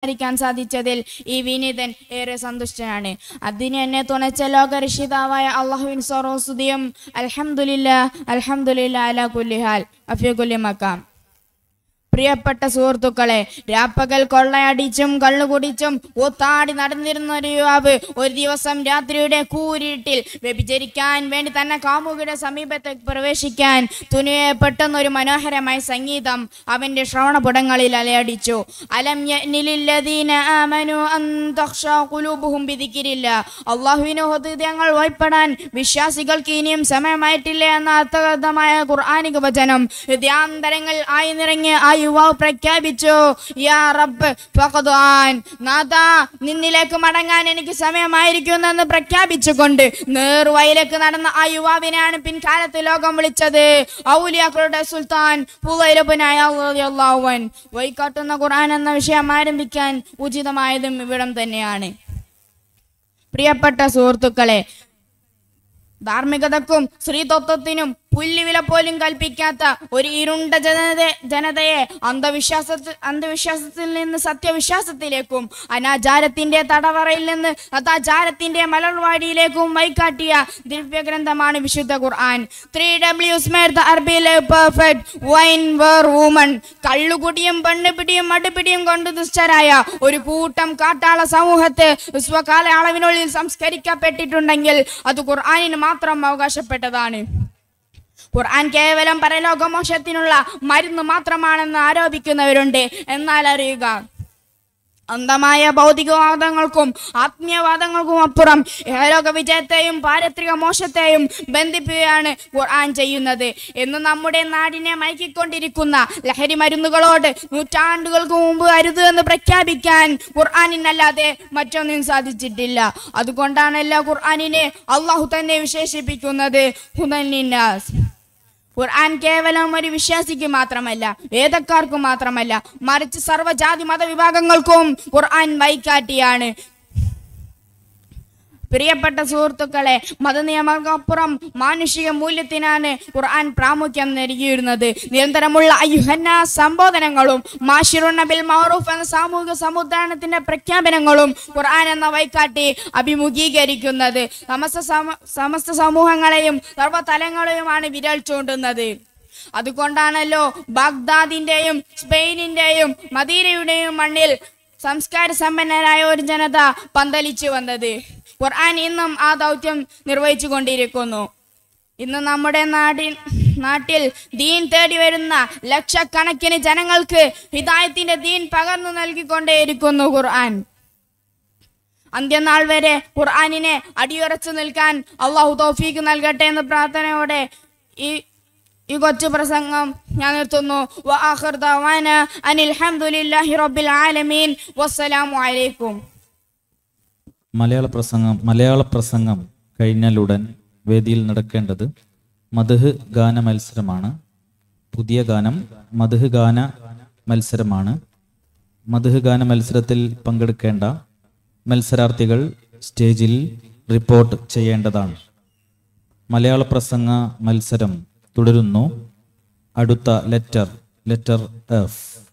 സംസാരിക്കാൻ സാധിച്ചതിൽ ഈ വിനീതൻ ഏറെ സന്തുഷ്ടനാണ് അതിന് എന്നെ തുണച്ച രക്ഷിതാവായ അള്ളാഹുവിൻ സൊറോസുദിയും അലഹമുല്ല അലഹമുല്ല അല കുല്ലിഹാൽ അഫിയ കുല്യമക്കാം പ്രിയപ്പെട്ട സുഹൃത്തുക്കളെ രാപ്പകൽ കൊള്ളയടിച്ചും കള്ളുകുടിച്ചും ഒത്താടി നടന്നിരുന്ന ഒരു യുവാവ് ഒരു ദിവസം രാത്രിയുടെ കൂരിട്ടിൽ വ്യഭിചരിക്കാൻ വേണ്ടി തന്നെ കാമുകിയുടെ സമീപത്തേക്ക് പ്രവേശിക്കാൻ തുനിയെ പെട്ടെന്നൊരു മനോഹരമായ സംഗീതം അവന്റെ ശ്രവണപുടങ്ങളിൽ അലയടിച്ചു അലം അള്ളാഹുവിനെ ഹൃദയങ്ങൾ വിശ്വാസികൾക്ക് ഇനിയും സമയമായിട്ടില്ല എന്ന അർത്ഥഗതമായ ഖുർആാനിക വചനം ഹൃദയാന്തരങ്ങൾ ആയി നിറങ്ങിയ ആ യുവാവ് പ്രഖ്യാപിച്ചു നിന്നിലേക്ക് മടങ്ങാൻ എനിക്ക് സമയമായിരിക്കുന്നെന്ന് പ്രഖ്യാപിച്ചുകൊണ്ട് നേർവയിലേക്ക് നടന്ന ആ യുവാവിനെയാണ് പിൻകാലത്ത് ലോകം വിളിച്ചത് ഔലിയാക്കളുടെ സുൽത്താൻ പുവൈരപ്പനായ അള്ളാഹുവൻ വൈക്കാട്ടുന്ന ഖുർആൻ എന്ന വിഷയം ആരംഭിക്കാൻ ഉചിതമായതും ഇവിടം തന്നെയാണ് പ്രിയപ്പെട്ട സുഹൃത്തുക്കളെ ധാർമ്മികതക്കും സ്ത്രീതത്വത്തിനും പുല്ലുവില പോലും കൽപ്പിക്കാത്ത ഒരു ഇരുണ്ട ജനത ജനതയെ അന്ധവിശ്വാസ അന്ധവിശ്വാസത്തിൽ നിന്ന് സത്യവിശ്വാസത്തിലേക്കും അനാചാരത്തിന്റെ തടവറയിൽ നിന്ന് അതാചാരത്തിന്റെ മലർവാടിയിലേക്കും വൈകാട്ടിയ ദിവ്യഗ്രന്ഥമാണ് വിശുദ്ധ ഖുർആൻ ത്രീ ഡബ്ല്യൂസ് മേർ ദ അറബി വൈൻ വേർ വുമൺ കള്ളുകുടിയും പെണ്ണുപിടിയും മടുപിടിയും കൊണ്ട് ദുഷ്ടരായ ഒരു കൂട്ടം കാട്ടാള സമൂഹത്തെ സ്വകാല അളവിനുള്ളിൽ സംസ്കരിക്കപ്പെട്ടിട്ടുണ്ടെങ്കിൽ അത് ഖുർആാനിന് മാത്രം അവകാശപ്പെട്ടതാണ് ഖുർആൻ കേവലം പരലോകമോക്ഷത്തിനുള്ള മരുന്ന് മാത്രമാണെന്ന് ആരോപിക്കുന്നവരുണ്ട് എന്നാൽ അറിയുക അന്ധമായ ഭൗതികവാദങ്ങൾക്കും ആത്മീയവാദങ്ങൾക്കും അപ്പുറം ഏലോക വിജയത്തെയും പാരത്രിക മോശത്തെയും ബന്ധിപ്പിക്കുകയാണ് ഖുർആൻ ചെയ്യുന്നത് ഇന്ന് നമ്മുടെ നാടിനെ മയക്കിക്കൊണ്ടിരിക്കുന്ന ലഹരി മരുന്നുകളോട് നൂറ്റാണ്ടുകൾക്ക് മുമ്പ് അരുത് എന്ന് പ്രഖ്യാപിക്കാൻ ഖുർആാനിനല്ലാതെ മറ്റൊന്നും സാധിച്ചിട്ടില്ല അതുകൊണ്ടാണല്ലോ ഖുർആാനിനെ അള്ളാഹു തന്നെ വിശേഷിപ്പിക്കുന്നത് ഹുദൻ ഖുർആൻ കേവലം ഒരു വിശ്വാസിക്ക് മാത്രമല്ല വേദക്കാർക്ക് മാത്രമല്ല മറിച്ച് സർവ്വജാതി മതവിഭാഗങ്ങൾക്കും ഖുർആൻ വൈക്കാട്ടിയാണ് പ്രിയപ്പെട്ട സുഹൃത്തുക്കളെ മതനിയമങ്ങൾക്കപ്പുറം മാനുഷിക മൂല്യത്തിനാണ് ഖുർആൻ പ്രാമുഖ്യം നൽകിയിരുന്നത് നിരന്തരമുള്ള അയ്യുഹന്ന സംബോധനങ്ങളും മാഷിറുണ്ണബിൽ മാറൂഫ് എന്ന സാമൂഹിക സമുദ്രാണത്തിന്റെ പ്രഖ്യാപനങ്ങളും ഖുർആൻ എന്ന വൈക്കാട്ടി അഭിമുഖീകരിക്കുന്നത് സമസ്ത സമസ്ത സമൂഹങ്ങളെയും സർവ്വതലങ്ങളെയുമാണ് വിരൽ ചൂണ്ടുന്നത് അതുകൊണ്ടാണല്ലോ ബാഗ്ദാദിന്റെയും സ്പെയിനിന്റെയും മദീരയുടെയും മണ്ണിൽ സംസ്കാര സമ്പന്നരായ ഒരു ജനത പന്തലിച്ചു വന്നത് ഖുർആൻ ഇന്നും ആ ദൗത്യം നിർവഹിച്ചു കൊണ്ടിരിക്കുന്നു ഇന്ന് നമ്മുടെ നാടിൻ നാട്ടിൽ ദീൻ തേടി വരുന്ന ലക്ഷക്കണക്കിന് ജനങ്ങൾക്ക് ഹിതായത്തിന്റെ ദീൻ പകർന്നു നൽകിക്കൊണ്ടേയിരിക്കുന്നു ഖുർആൻ അന്ത്യനാൾ വരെ ഖുർആാനിനെ അടിയുറച്ചു നിൽക്കാൻ അള്ളാഹു തോഫീക്ക് നൽകട്ടെ എന്ന പ്രാർത്ഥനയോടെ ഈ ഈ കൊച്ചു പ്രസംഗം ഞാൻ നിർത്തുന്നു അനിൽ ഹംദുലില്ലാഹി റബ്ബിൽ ആലമീൻ വസ്സലാമു അലൈക്കും മലയാള പ്രസംഗം മലയാള പ്രസംഗം കഴിഞ്ഞാലുടൻ വേദിയിൽ നടക്കേണ്ടത് മധുഹ് ഗാന മത്സരമാണ് പുതിയ ഗാനം മധുഹ് ഗാന മത്സരമാണ് മധുഹ് ഗാന മത്സരത്തിൽ പങ്കെടുക്കേണ്ട മത്സരാർത്ഥികൾ സ്റ്റേജിൽ റിപ്പോർട്ട് ചെയ്യേണ്ടതാണ് മലയാള പ്രസംഗ മത്സരം തുടരുന്നു അടുത്ത ലെറ്റർ ലെറ്റർ എഫ്